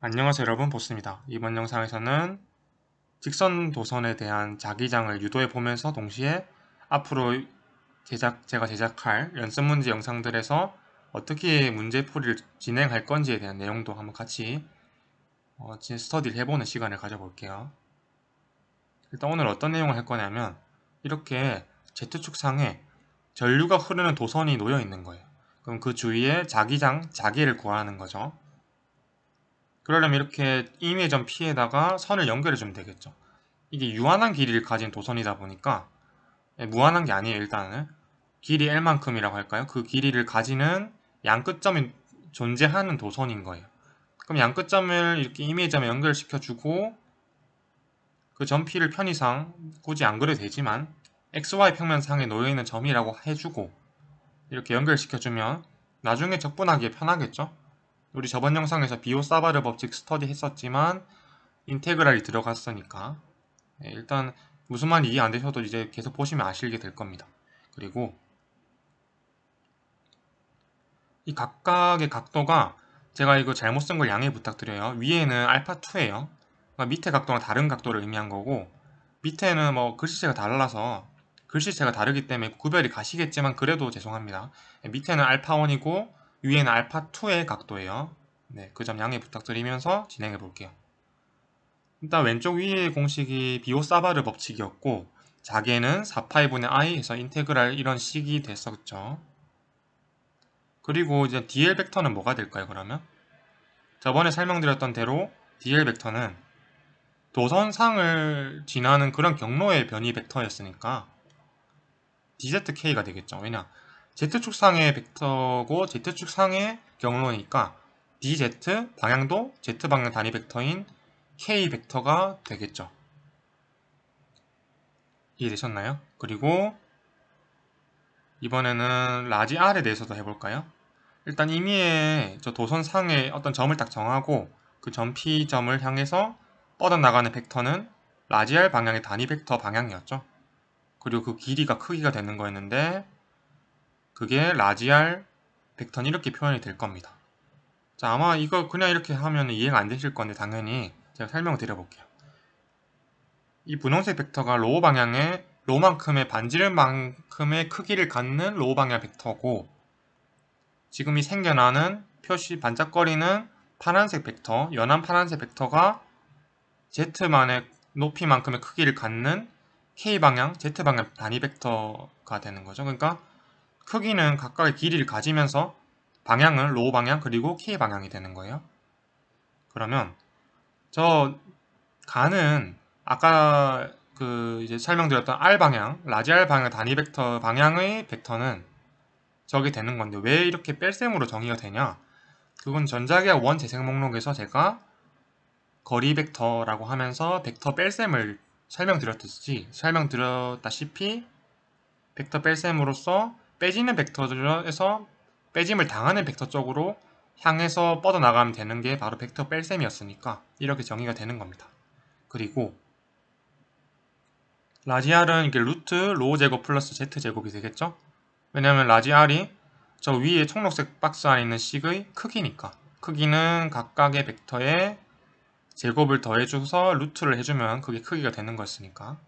안녕하세요 여러분 보스입니다. 이번 영상에서는 직선 도선에 대한 자기장을 유도해 보면서 동시에 앞으로 제작, 제가 제작할 연습 문제 영상들에서 어떻게 문제풀이를 진행할 건지에 대한 내용도 한번 같이 어, 스터디를 해보는 시간을 가져볼게요. 일단 오늘 어떤 내용을 할 거냐면 이렇게 Z축상에 전류가 흐르는 도선이 놓여 있는 거예요. 그럼 그 주위에 자기장, 자기를 구하는 거죠. 그러려면 이렇게 임의점 P에다가 선을 연결해 주면 되겠죠. 이게 유한한 길이를 가진 도선이다 보니까 예, 무한한 게 아니에요 일단은. 길이 L만큼이라고 할까요? 그 길이를 가지는 양끝점이 존재하는 도선인 거예요. 그럼 양끝점을 이렇게 임의점에 연결시켜주고 그 점 P를 편의상 굳이 안 그려도 되지만 XY 평면상에 놓여있는 점이라고 해주고 이렇게 연결시켜주면 나중에 접근하기에 편하겠죠? 우리 저번 영상에서 비오사바르 법칙 스터디 했었지만 인테그랄이 들어갔으니까 예, 일단 무슨 말인지 이해 안 되셔도 이제 계속 보시면 아실게될 겁니다. 그리고 이 각각의 각도가 제가 이거 잘못 쓴 걸 양해 부탁드려요. 위에는 알파2예요. 그러니까 밑에 각도는 다른 각도를 의미한 거고 밑에는 뭐 글씨체가 달라서 글씨체가 다르기 때문에 구별이 가시겠지만 그래도 죄송합니다. 예, 밑에는 알파1이고 위엔 알파 2의 각도예요. 네, 그 점 양해 부탁드리면서 진행해 볼게요. 일단 왼쪽 위의 공식이 비오사바르 법칙이었고 자개는 4파이분의 i에서 인테그랄 이런 식이 됐었죠. 그리고 이제 dl 벡터는 뭐가 될까요, 그러면? 저번에 설명드렸던 대로 dl 벡터는 도선상을 지나는 그런 경로의 변이 벡터였으니까 dzk가 되겠죠. 왜냐? Z축상의 벡터고 Z축상의 경로니까 DZ 방향도 Z방향 단위 벡터인 K 벡터가 되겠죠. 이해되셨나요? 그리고 이번에는 라지 R에 대해서도 해볼까요? 일단 임의의 저도선상의 어떤 점을 딱 정하고 그 점 P점을 향해서 뻗어나가는 벡터는 라지 R 방향의 단위 벡터 방향이었죠. 그리고 그 길이가 크기가 되는 거였는데 그게 라지알 벡터 이렇게 표현이 될 겁니다. 자 아마 이거 그냥 이렇게 하면 이해가 안 되실 건데 당연히 제가 설명을 드려볼게요. 이 분홍색 벡터가 로우 방향의 로만큼의 반지름만큼의 크기를 갖는 로우 방향 벡터고 지금 이 생겨나는 표시 반짝거리는 파란색 벡터, 연한 파란색 벡터가 z만의 높이만큼의 크기를 갖는 k방향, z방향 단위 벡터가 되는 거죠. 그러니까 크기는 각각의 길이를 가지면서 방향은 로우 방향 그리고 k 방향이 되는 거예요. 그러면 저 가는 아까 그 이제 설명드렸던 r 방향, 라지 r 방향 단위 벡터 방향의 벡터는 저게 되는 건데 왜 이렇게 뺄셈으로 정의가 되냐? 그건 전자계약 원 재생 목록에서 제가 거리 벡터라고 하면서 벡터 뺄셈을 설명드렸듯이 설명드렸다시피 벡터 뺄셈으로써 빼지는 벡터에서 빼짐을 당하는 벡터 쪽으로 향해서 뻗어나가면 되는 게 바로 벡터 뺄셈이었으니까 이렇게 정의가 되는 겁니다. 그리고 라지알은 이게 루트 로 제곱 플러스 z 제곱이 되겠죠? 왜냐하면 라지알이 저 위에 청록색 박스 안에 있는 식의 크기니까 크기는 각각의 벡터에 제곱을 더해줘서 루트를 해주면 그게 크기가 되는 거였으니까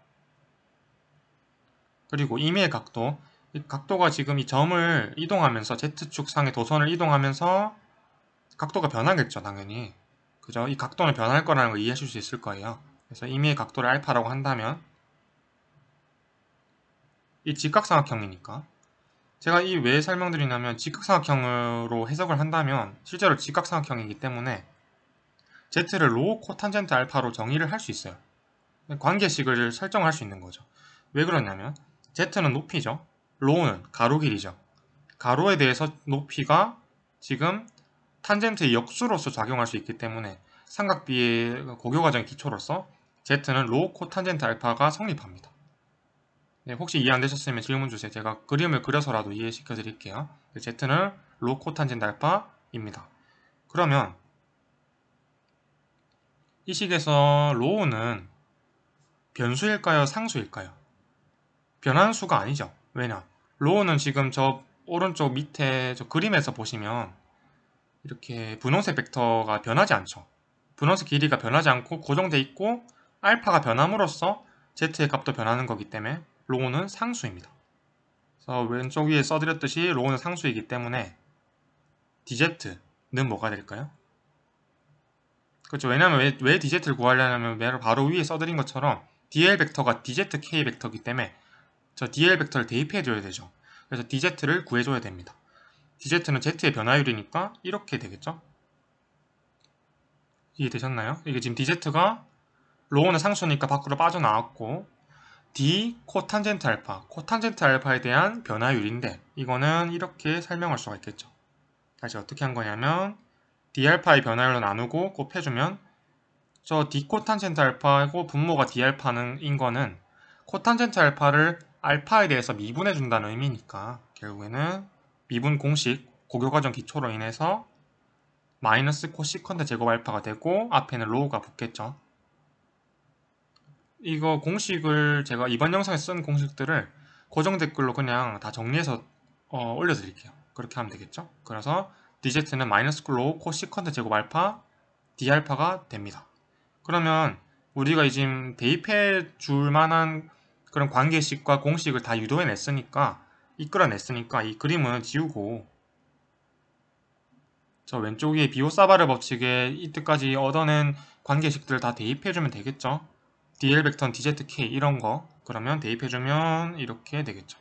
그리고 임의의 각도 각도가 지금 이 점을 이동하면서 Z축 상의 도선을 이동하면서 각도가 변하겠죠 당연히 그죠? 이 각도는 변할 거라는 걸 이해하실 수 있을 거예요 그래서 이미의 각도를 알파라고 한다면 이 직각삼각형이니까 제가 이 왜 설명드리냐면 직각삼각형으로 해석을 한다면 실제로 직각삼각형이기 때문에 Z를 로우 코탄젠트 알파로 정의를 할 수 있어요 관계식을 설정할 수 있는 거죠 왜 그러냐면 Z는 높이죠 로우는 가로 길이죠. 가로에 대해서 높이가 지금 탄젠트의 역수로서 작용할 수 있기 때문에 삼각비의 고교 과정의 기초로서 z는 로우 코탄젠트 알파가 성립합니다. 네, 혹시 이해 안 되셨으면 질문 주세요. 제가 그림을 그려서라도 이해시켜 드릴게요. 네, z는 로우 코탄젠트 알파입니다. 그러면 이 식에서 로우는 변수일까요? 상수일까요? 변환수가 아니죠. 왜냐? 로우는 지금 저 오른쪽 밑에 저 그림에서 보시면 이렇게 분홍색 벡터가 변하지 않죠. 분홍색 길이가 변하지 않고 고정돼 있고 알파가 변함으로써 z의 값도 변하는 거기 때문에 로우는 상수입니다. 그래서 왼쪽 위에 써드렸듯이 로우는 상수이기 때문에 dz는 뭐가 될까요? 그렇죠. 왜냐하면 왜, 왜 dz를 구하려면 바로 위에 써드린 것처럼 dl 벡터가 dzk 벡터기 때문에 저 DL 벡터를 대입해줘야 되죠. 그래서 DZ를 구해줘야 됩니다. DZ는 Z의 변화율이니까 이렇게 되겠죠? 이해되셨나요? 이게 지금 DZ가 로우는 상수니까 밖으로 빠져나왔고 D 코탄젠트 알파, 코탄젠트 알파에 대한 변화율인데 이거는 이렇게 설명할 수가 있겠죠. 다시 어떻게 한 거냐면 D 알파의 변화율로 나누고 곱해주면 저 D 코탄젠트 알파고 하 분모가 D 알파인 거는 코탄젠트 알파를 알파에 대해서 미분해 준다는 의미니까 결국에는 미분 공식 고교과정 기초로 인해서 마이너스 코시컨트 제곱 알파가 되고 앞에는 로우가 붙겠죠. 이거 공식을 제가 이번 영상에 쓴 공식들을 고정 댓글로 그냥 다 정리해서 어, 올려드릴게요. 그렇게 하면 되겠죠. 그래서 dz는 마이너스 로우 코시컨트 제곱 알파 d 알파가 됩니다. 그러면 우리가 지금 대입해 줄 만한 그런 관계식과 공식을 다 유도해냈으니까 이끌어냈으니까 이 그림은 지우고 저 왼쪽에 비오사바르 법칙에 이때까지 얻어낸 관계식들을 다 대입해주면 되겠죠. DL 벡턴, DZK 이런 거 그러면 대입해주면 이렇게 되겠죠.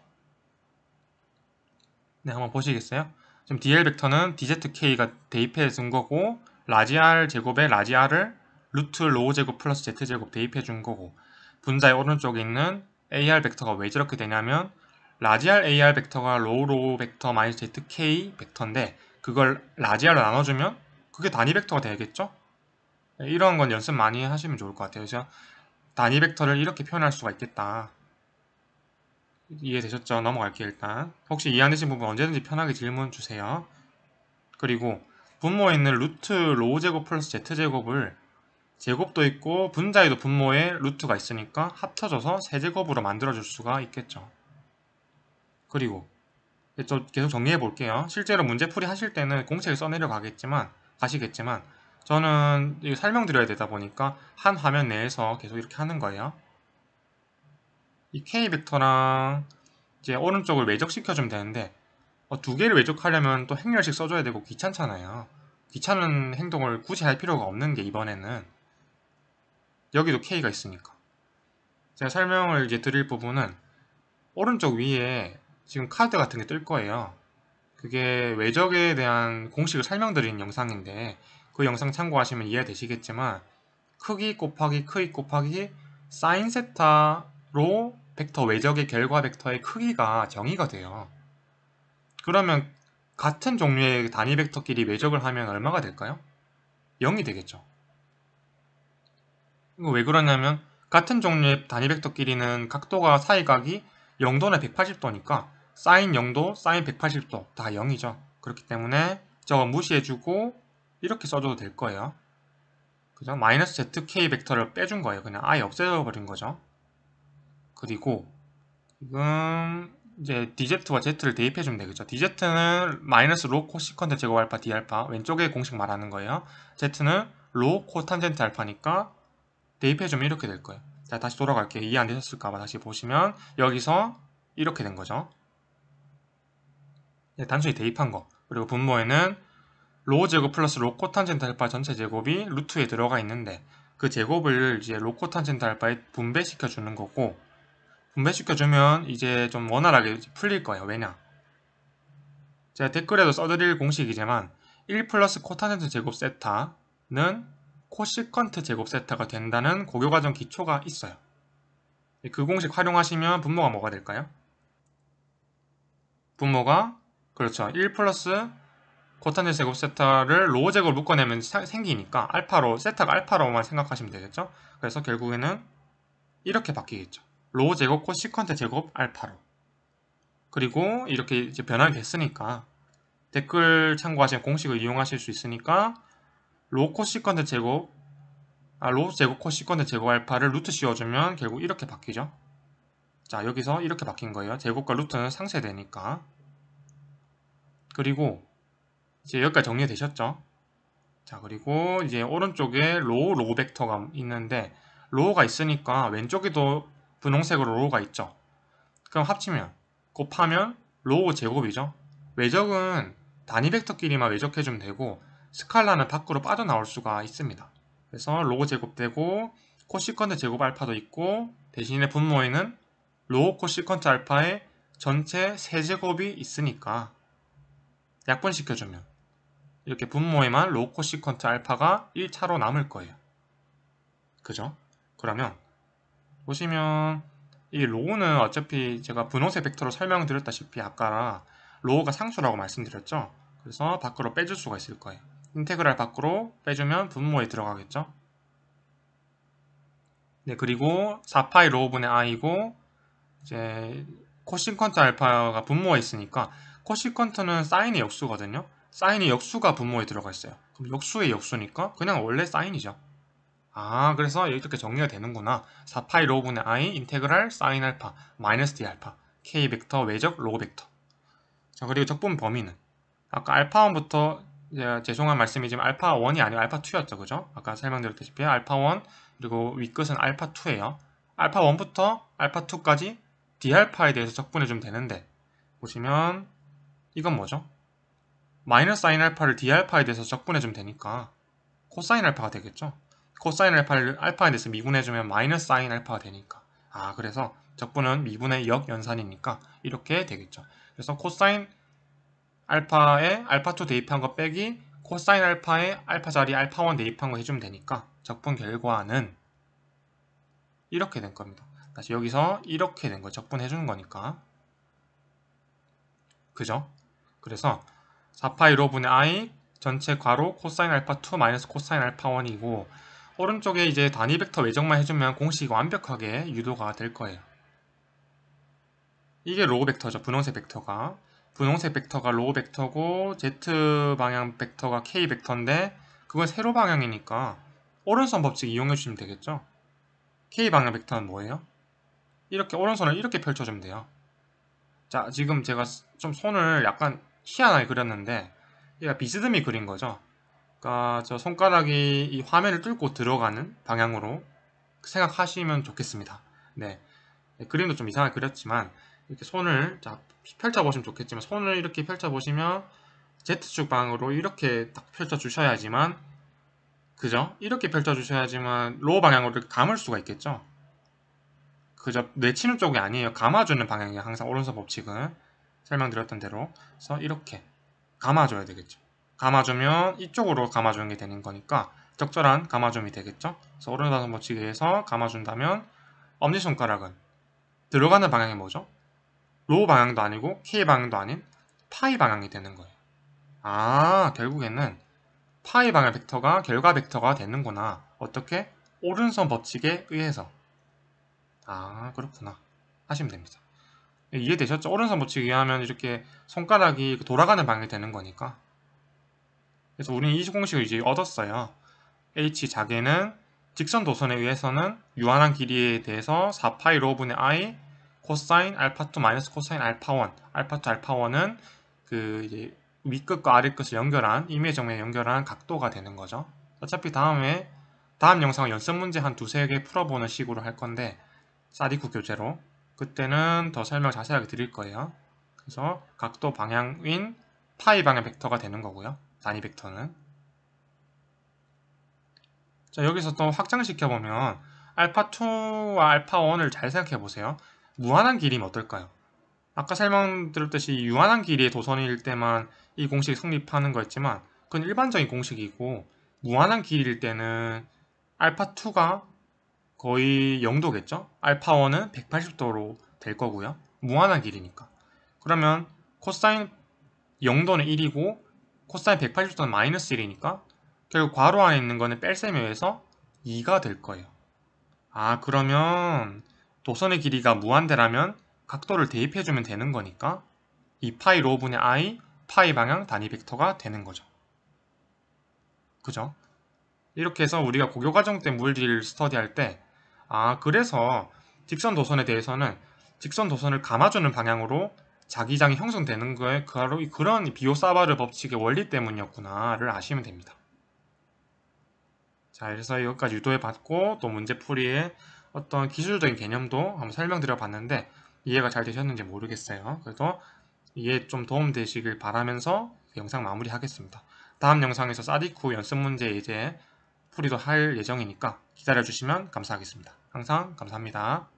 네, 한번 보시겠어요? 지금 DL 벡터는 DZK가 대입해준 거고 라지 R 제곱에 라지 R을 루트 로우 제곱 플러스 Z 제곱 대입해준 거고 분자의 오른쪽에 있는 AR 벡터가 왜 저렇게 되냐면 라지알 AR 벡터가 로우 로우 벡터 마이너스 ZK 벡터인데 그걸 라지알로 나눠주면 그게 단위 벡터가 되겠죠? 네, 이런 건 연습 많이 하시면 좋을 것 같아요. 그래서 단위 벡터를 이렇게 표현할 수가 있겠다. 이해되셨죠? 넘어갈게요 일단. 혹시 이해 안 되신 부분 언제든지 편하게 질문 주세요. 그리고 분모에 있는 루트 로우 제곱 플러스 z 제곱을 제곱도 있고 분자에도 분모에 루트가 있으니까 합쳐져서 세제곱으로 만들어줄 수가 있겠죠. 그리고 계속 정리해 볼게요. 실제로 문제풀이 하실 때는 공책을 써내려 가겠지만 가시겠지만 저는 설명드려야 되다 보니까 한 화면 내에서 계속 이렇게 하는 거예요. 이 k 벡터랑 이제 오른쪽을 외적시켜 주면 되는데 어, 두 개를 외적하려면 또 행렬식 써줘야 되고 귀찮잖아요. 귀찮은 행동을 굳이 할 필요가 없는 게 이번에는 여기도 K가 있으니까. 제가 설명을 이제 드릴 부분은 오른쪽 위에 지금 카드 같은 게 뜰 거예요. 그게 외적에 대한 공식을 설명드린 영상인데 그 영상 참고하시면 이해되시겠지만 크기 곱하기 크기 곱하기 사인 세타로 벡터 외적의 결과 벡터의 크기가 정의가 돼요. 그러면 같은 종류의 단위 벡터끼리 외적을 하면 얼마가 될까요? 0이 되겠죠. 왜 그러냐면 같은 종류의 단위 벡터끼리는 각도가 사이각이 0도나 180도니까 사인 0도, 사인 180도 다 0이죠. 그렇기 때문에 저거 무시해주고 이렇게 써줘도 될 거예요. 그죠? 마이너스 zk 벡터를 빼준 거예요. 그냥 아예 없애버린 거죠. 그리고 지금 이제 dz와 z를 대입해주면 되겠죠. dz는 마이너스 로 코시컨트 제곱 알파 d 알파 왼쪽에 공식 말하는 거예요. z는 로 코탄젠트 알파니까 대입해주면 이렇게 될 거예요. 자, 다시 돌아갈게요. 이해 안 되셨을까봐 다시 보시면 여기서 이렇게 된 거죠. 네, 단순히 대입한 거. 그리고 분모에는 로 제곱 플러스 로 코탄젠트 알파 전체 제곱이 루트에 들어가 있는데 그 제곱을 이제 로 코탄젠트 알파에 분배시켜 주는 거고 분배시켜 주면 이제 좀 원활하게 풀릴 거예요. 왜냐? 제가 댓글에도 써드릴 공식이지만 1 플러스 코탄젠트 제곱 세타는 코시퀀트 제곱 세트가 된다는 고교과정 기초가 있어요. 그 공식 활용하시면 분모가 뭐가 될까요? 분모가 그렇죠. 1 플러스 코탄제 제곱 세타를 로제곱으 묶어내면 생기니까 알파로 세타가 알파로만 생각하시면 되겠죠. 그래서 결국에는 이렇게 바뀌겠죠. 로 제곱 코시퀀트 제곱 알파로 그리고 이렇게 이제 변환이 됐으니까 댓글 참고하시면 공식을 이용하실 수 있으니까 로 코시컨트 제곱 아, 로 제곱 코시컨트 제곱 알파를 루트 씌워주면 결국 이렇게 바뀌죠. 자 여기서 이렇게 바뀐 거예요. 제곱과 루트는 상쇄되니까 그리고 이제 여기까지 정리되셨죠? 자 그리고 이제 오른쪽에 로 로우 벡터가 있는데 로우가 있으니까 왼쪽에도 분홍색으로 로우가 있죠. 그럼 합치면 곱하면 로 제곱이죠. 외적은 단위 벡터끼리만 외적해주면 되고 스칼라는 밖으로 빠져나올 수가 있습니다. 그래서 로고 제곱되고 코시컨트 제곱 알파도 있고 대신에 분모에는 로고 코시컨트 알파의 전체 세제곱이 있으니까 약분시켜주면 이렇게 분모에만 로고 코시컨트 알파가 1차로 남을 거예요. 그죠? 그러면 보시면 이 로우는 어차피 제가 분홍색 벡터로 설명드렸다시피 아까 로우가 상수라고 말씀드렸죠? 그래서 밖으로 빼줄 수가 있을 거예요. 인테그랄 밖으로 빼주면 분모에 들어가겠죠. 네, 그리고 4파이 로우분의 i고 이제 코시퀀트 알파가 분모에 있으니까 코시퀀트는 사인의 역수거든요. 사인의 역수가 분모에 들어가 있어요. 그럼 역수의 역수니까 그냥 원래 사인이죠. 아, 그래서 이렇게 정리가 되는구나. 4파이 로우분의 i 인테그랄 사인 알파 마이너스 d 알파 k 벡터 외적 로우 벡터. 자, 그리고 적분 범위는 아까 알파원부터 예, 죄송한 말씀이지만 알파1이 아니고 알파2였죠. 그죠? 아까 설명드렸다시피 알파1 그리고 윗끝은 알파2예요. 알파1부터 알파2까지 d알파에 대해서 적분해주면 되는데 보시면 이건 뭐죠? 마이너스 사인 알파를 d알파에 대해서 적분해주면 되니까 코사인 알파가 되겠죠? 코사인 알파를 알파에 대해서 미분해주면 마이너스 사인 알파가 되니까 아 그래서 적분은 미분의 역연산이니까 이렇게 되겠죠. 그래서 코사인 알파에 알파2 대입한 거 빼기 코사인 알파에 알파 자리 알파1 대입한 거 해주면 되니까 적분 결과는 이렇게 된 겁니다. 다시 여기서 이렇게 된거예요 적분해 주는 거니까 그죠? 그래서 4파이 5분의 i 전체 괄호 코사인 알파2 마이너스 코사인 알파1이고 오른쪽에 이제 단위 벡터 외정만 해주면 공식이 완벽하게 유도가 될 거예요. 이게 로고 벡터죠. 분홍색 벡터가. 분홍색 벡터가 로우 벡터고 Z 방향 벡터가 K 벡터인데 그건 세로 방향이니까 오른손 법칙 이용해 주시면 되겠죠. K 방향 벡터는 뭐예요? 이렇게 오른손을 이렇게 펼쳐주면 돼요. 자 지금 제가 좀 손을 약간 희한하게 그렸는데 얘가 비스듬히 그린 거죠. 그러니까 저 손가락이 이 화면을 뚫고 들어가는 방향으로 생각하시면 좋겠습니다. 네. 네 그림도 좀 이상하게 그렸지만 이렇게 손을 자 펼쳐 보시면 좋겠지만 손을 이렇게 펼쳐 보시면 Z축 방향으로 이렇게 딱 펼쳐 주셔야지만 그죠? 이렇게 펼쳐 주셔야지만 로 방향으로 감을 수가 있겠죠? 그저 내치는 쪽이 아니에요. 감아주는 방향이 에요 항상 오른손 법칙은 설명드렸던 대로 그래서 이렇게 감아줘야 되겠죠. 감아주면 이쪽으로 감아주는 게 되는 거니까 적절한 감아줌이 되겠죠. 그래서 오른손 법칙에 의해서 감아준다면 엄지손가락은 들어가는 방향이 뭐죠? 로 방향도 아니고 K 방향도 아닌 파이 방향이 되는 거예요. 아 결국에는 파이 방향 벡터가 결과 벡터가 되는구나. 어떻게? 오른손 법칙에 의해서. 아 그렇구나. 하시면 됩니다. 예, 이해되셨죠? 오른손 법칙에 의하면 이렇게 손가락이 돌아가는 방향이 되는 거니까. 그래서 우리는 이 공식을 이제 얻었어요. h 자개는 직선 도선에 의해서는 유한한 길이에 대해서 4파이 로분의 i 코사인 알파2 마이너스 코사인 알파1 알파2 알파1은 그 이제 위끝과 아래끝을 연결한 이 임의 정면에 연결한 각도가 되는 거죠 어차피 다음에 다음 영상은 연습 문제 한 두세 개 풀어보는 식으로 할 건데 사디쿠 교재로 그때는 더 설명 자세하게 드릴 거예요 그래서 각도 방향인 파이 방향 벡터가 되는 거고요 단위 벡터는 자 여기서 또 확장시켜보면 알파2와 알파1을 잘 생각해보세요 무한한 길이면 어떨까요? 아까 설명드렸듯이 유한한 길이의 도선일 때만 이 공식이 성립하는 거였지만 그건 일반적인 공식이고 무한한 길일 때는 알파2가 거의 0도겠죠? 알파1은 180도로 될 거고요. 무한한 길이니까. 그러면 코사인 0도는 1이고 코사인 180도는 마이너스 1이니까 결국 괄호 안에 있는 거는 뺄셈에 의해서 2가 될 거예요. 아 그러면 도선의 길이가 무한대라면 각도를 대입해주면 되는 거니까 이 파이 로분의 i 파이 방향 단위 벡터가 되는 거죠. 그죠? 이렇게 해서 우리가 고교 과정 때 물질 스터디할 때 아, 그래서 직선 도선에 대해서는 직선 도선을 감아주는 방향으로 자기장이 형성되는 거에 바로 그런 비오사바르 법칙의 원리 때문이었구나를 아시면 됩니다. 자, 그래서 여기까지 유도해 봤고 또 문제풀이에 어떤 기술적인 개념도 한번 설명드려 봤는데 이해가 잘 되셨는지 모르겠어요. 그래도 이해 좀 도움 되시길 바라면서 그 영상 마무리 하겠습니다. 다음 영상에서 사디쿠 연습 문제 이제 풀이도 할 예정이니까 기다려주시면 감사하겠습니다. 항상 감사합니다.